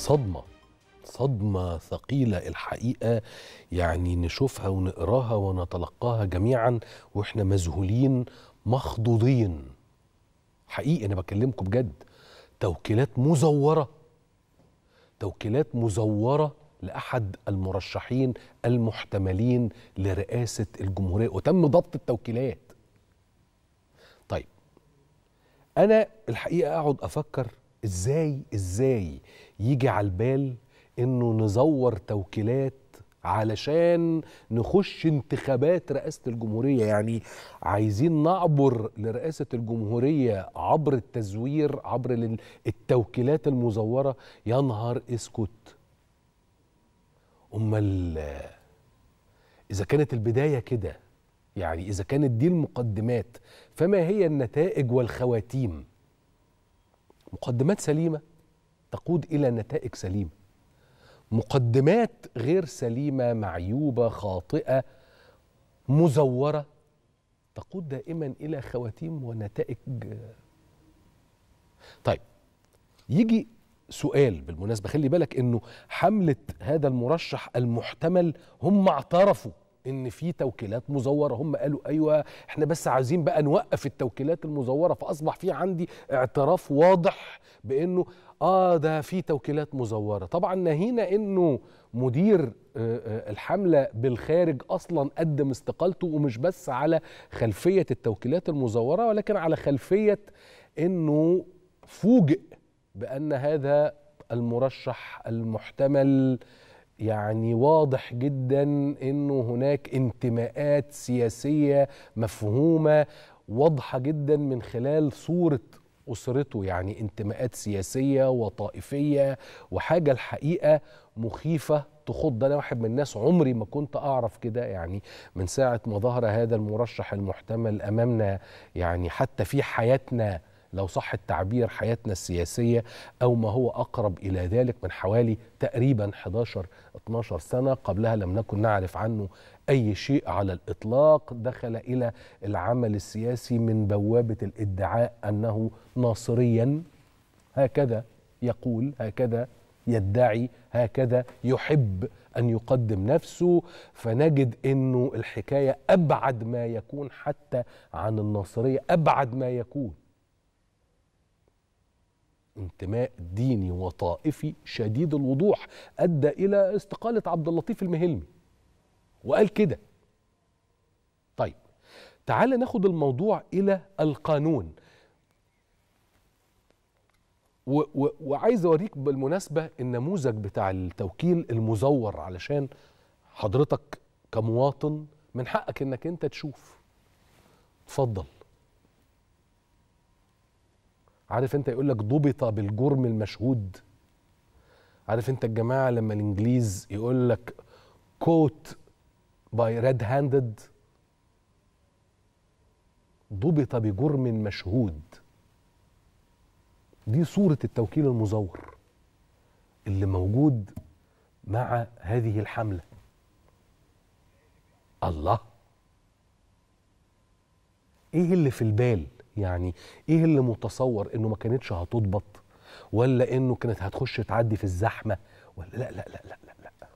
صدمه صدمه ثقيله الحقيقه يعني نشوفها ونقراها ونتلقاها جميعا واحنا مذهولين مخضوضين حقيقي انا بكلمكم بجد توكيلات مزوره توكيلات مزوره لاحد المرشحين المحتملين لرئاسه الجمهوريه وتم ضبط التوكيلات طيب انا الحقيقه اقعد افكر ازاي ازاي يجي على البال انه نزور توكيلات علشان نخش انتخابات رئاسة الجمهورية يعني عايزين نعبر لرئاسة الجمهورية عبر التزوير عبر التوكيلات المزورة يا نهار اسكت أمال إذا كانت البداية كده يعني إذا كانت دي المقدمات فما هي النتائج والخواتيم مقدمات سليمه تقود الى نتائج سليمه مقدمات غير سليمه معيوبه خاطئه مزوره تقود دائما الى خواتيم ونتائج طيب يجي سؤال بالمناسبه خلي بالك انه حمله هذا المرشح المحتمل هم اعترفوا ان في توكيلات مزوره هم قالوا ايوه احنا بس عايزين بقى نوقف التوكيلات المزوره فاصبح في عندي اعتراف واضح بانه اه ده في توكيلات مزوره طبعا نهينا انه مدير آه، آه، الحمله بالخارج اصلا قدم استقالته ومش بس على خلفيه التوكيلات المزوره ولكن على خلفيه انه فوجئ بان هذا المرشح المحتمل يعني واضح جدا انه هناك انتماءات سياسيه مفهومه واضحه جدا من خلال صوره اسرته يعني انتماءات سياسيه وطائفيه وحاجه الحقيقه مخيفه تخض انا واحد من الناس عمري ما كنت اعرف كده يعني من ساعه ما ظهر هذا المرشح المحتمل امامنا يعني حتى في حياتنا لو صح التعبير حياتنا السياسية أو ما هو أقرب إلى ذلك من حوالي تقريبا 11 12 سنة قبلها لم نكن نعرف عنه أي شيء على الإطلاق دخل إلى العمل السياسي من بوابة الادعاء أنه ناصريا هكذا يقول هكذا يدعي هكذا يحب ان يقدم نفسه فنجد انه الحكايه ابعد ما يكون حتى عن الناصريه ابعد ما يكون انتماء ديني وطائفي شديد الوضوح ادى الى استقاله عبد اللطيف المهلمي وقال كده طيب تعال ناخد الموضوع الى القانون و و وعايز اوريك بالمناسبه النموذج بتاع التوكيل المزور علشان حضرتك كمواطن من حقك انك انت تشوف اتفضل عارف انت يقول لك ضبط بالجرم المشهود عارف انت الجماعه لما الانجليز يقول لك كوت باي ريد هاندد ضبط بجرم مشهود دي صورة التوكيل المزور اللي موجود مع هذه الحملة الله ايه اللي في البال يعني ايه اللي متصور انه ما كانتش هتضبط ولا انه كانت هتخش تعدي في الزحمه ولا لا لا لا لا, لا.